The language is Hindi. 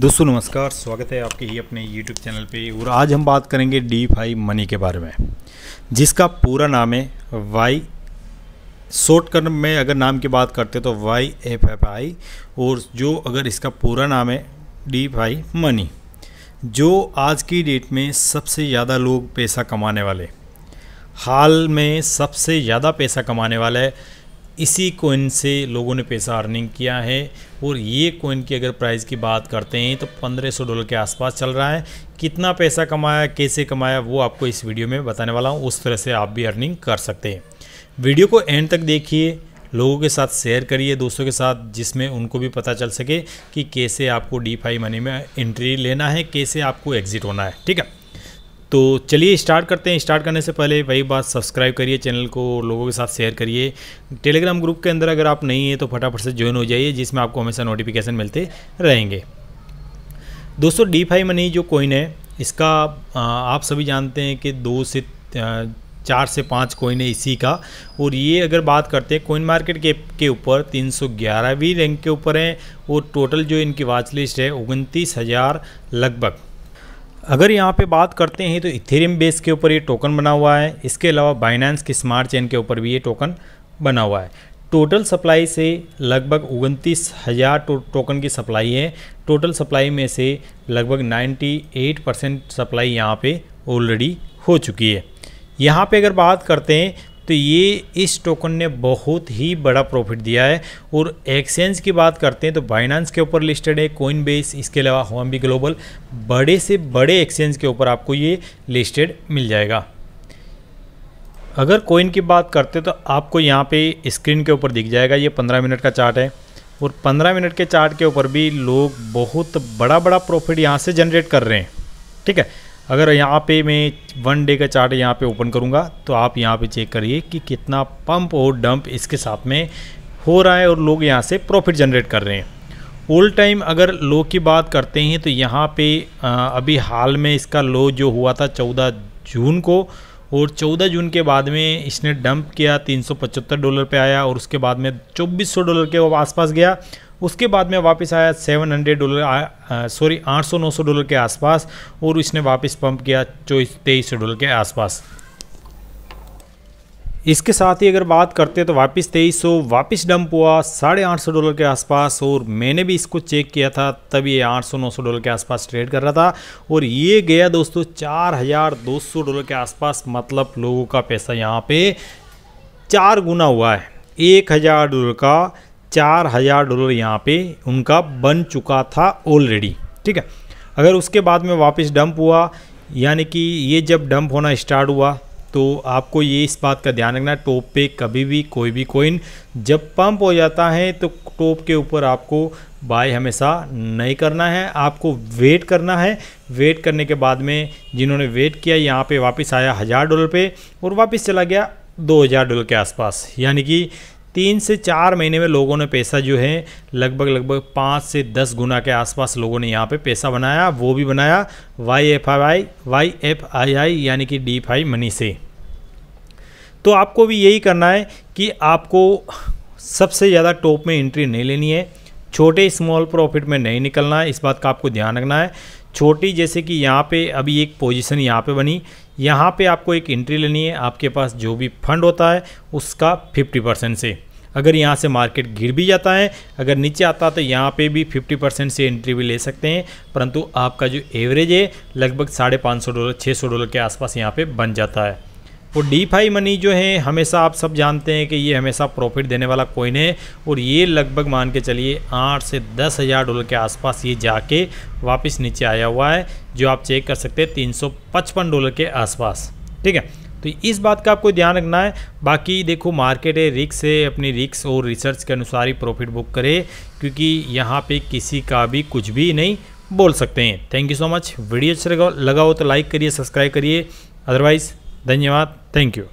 दोस्तों नमस्कार स्वागत है आपके ही अपने YouTube चैनल पे और आज हम बात करेंगे डी फाई मनी के बारे में जिसका पूरा नाम है वाई शॉर्टकट में अगर नाम की बात करते हैं तो वाई एफ एफ आई और जो अगर इसका पूरा नाम है डी फाई मनी जो आज की डेट में सबसे ज़्यादा लोग पैसा कमाने वाले हाल में सबसे ज़्यादा पैसा कमाने वाला है इसी कोइन से लोगों ने पैसा अर्निंग किया है और ये कोइन की अगर प्राइस की बात करते हैं तो 1500 डॉलर के आसपास चल रहा है कितना पैसा कमाया कैसे कमाया वो आपको इस वीडियो में बताने वाला हूँ उस तरह से आप भी अर्निंग कर सकते हैं वीडियो को एंड तक देखिए लोगों के साथ शेयर करिए दोस्तों के साथ जिसमें उनको भी पता चल सके कि कैसे आपको डी फाई मनी में एंट्री लेना है कैसे आपको एग्ज़िट होना है ठीक है तो चलिए स्टार्ट करते हैं स्टार्ट करने से पहले वही बात सब्सक्राइब करिए चैनल को लोगों के साथ शेयर करिए टेलीग्राम ग्रुप के अंदर अगर आप नहीं हैं तो फटाफट से ज्वाइन हो जाइए जिसमें आपको हमेशा नोटिफिकेशन मिलते रहेंगे दोस्तों डी फाइव मनी जो कोइन है इसका आप सभी जानते हैं कि दो से चार से पाँच कोइन है इसी का और ये अगर बात करते हैं कोइन मार्केट के के ऊपर तीन सौ ग्यारहवीं रैंक के ऊपर हैं और टोटल जो इनकी वाच लिस्ट है उनतीस हज़ार लगभग अगर यहाँ पे बात करते हैं तो इथेरियम बेस के ऊपर ये टोकन बना हुआ है इसके अलावा बाइनेंस की स्मार्ट चेन के ऊपर भी ये टोकन बना हुआ है टोटल सप्लाई से लगभग उनतीस हज़ार टो, टोकन की सप्लाई है टोटल सप्लाई में से लगभग 98 परसेंट सप्लाई यहाँ पे ऑलरेडी हो चुकी है यहाँ पे अगर बात करते हैं तो ये इस टोकन ने बहुत ही बड़ा प्रॉफिट दिया है और एक्सचेंज की बात करते हैं तो बाइनांस के ऊपर लिस्टेड है कोइन बेस इसके अलावा होम्बी ग्लोबल बड़े से बड़े एक्सचेंज के ऊपर आपको ये लिस्टेड मिल जाएगा अगर कोइन की बात करते हैं तो आपको यहाँ पे स्क्रीन के ऊपर दिख जाएगा ये पंद्रह मिनट का चार्ट है और पंद्रह मिनट के चार्ट के ऊपर भी लोग बहुत बड़ा बड़ा प्रॉफिट यहाँ से जनरेट कर रहे हैं ठीक है अगर यहाँ पे मैं वन डे का चार्ट यहाँ पे ओपन करूँगा तो आप यहाँ पे चेक करिए कि कितना पंप और डंप इसके साथ में हो रहा है और लोग यहाँ से प्रॉफिट जनरेट कर रहे हैं ओल टाइम अगर लो की बात करते हैं तो यहाँ पे अभी हाल में इसका लो जो हुआ था चौदह जून को और 14 जून के बाद में इसने डंप किया 375 डॉलर पे आया और उसके बाद में 2400 डॉलर के आसपास गया उसके बाद में वापस आया 700 डॉलर सॉरी 800-900 डॉलर के आसपास और इसने वापस पंप किया चौबीस तेईस डॉलर के आसपास इसके साथ ही अगर बात करते हैं तो वापस तेईस सौ वापस डंप हुआ साढ़े आठ सौ डॉलर के आसपास और मैंने भी इसको चेक किया था तब ये आठ सौ नौ सौ डॉलर के आसपास ट्रेड कर रहा था और ये गया दोस्तों चार हज़ार दो सौ डॉलर के आसपास मतलब लोगों का पैसा यहाँ पे चार गुना हुआ है एक हज़ार डॉलर का चार हज़ार डॉलर यहाँ पे उनका बन चुका था ऑलरेडी ठीक है अगर उसके बाद में वापस डंप हुआ यानी कि ये जब डंप होना स्टार्ट हुआ तो आपको ये इस बात का ध्यान रखना टॉप पे कभी भी कोई भी कोइन जब पंप हो जाता है तो टॉप के ऊपर आपको बाय हमेशा नहीं करना है आपको वेट करना है वेट करने के बाद में जिन्होंने वेट किया यहाँ पे वापस आया हज़ार डॉलर पे और वापस चला गया दो हज़ार डॉलर के आसपास यानी कि तीन से चार महीने में लोगों ने पैसा जो है लगभग लगभग पाँच से दस गुना के आसपास लोगों ने यहाँ पे पैसा बनाया वो भी बनाया Y F I Y F I I यानी कि डी फाई मनी से तो आपको भी यही करना है कि आपको सबसे ज़्यादा टॉप में एंट्री नहीं लेनी है छोटे स्मॉल प्रॉफिट में नहीं निकलना है इस बात का आपको ध्यान रखना है छोटी जैसे कि यहाँ पे अभी एक पोजीशन यहाँ पे बनी यहाँ पे आपको एक एंट्री लेनी है आपके पास जो भी फंड होता है उसका 50 परसेंट से अगर यहाँ से मार्केट गिर भी जाता है अगर नीचे आता है तो यहाँ पे भी 50 परसेंट से एंट्री भी ले सकते हैं परंतु आपका जो एवरेज है लगभग साढ़े पाँच सौ डॉलर छः सौ डॉलर के आसपास यहाँ पर बन जाता है और डी फाई मनी जो है हमेशा आप सब जानते हैं कि ये हमेशा प्रॉफिट देने वाला कोइन है और ये लगभग मान के चलिए आठ से दस हज़ार डॉलर के आसपास ये जाके वापस नीचे आया हुआ है जो आप चेक कर सकते हैं तीन सौ पचपन डॉलर के आसपास ठीक है तो इस बात का आपको ध्यान रखना है बाकी देखो मार्केट है रिक्स है अपनी रिक्स और रिसर्च के अनुसार ही प्रॉफिट बुक करे क्योंकि यहाँ पे किसी का भी कुछ भी नहीं बोल सकते हैं thank you so much video अच्छा लगा हो तो लाइक करिए सब्सक्राइब करिए अदरवाइज़ धन्यवाद Thank you.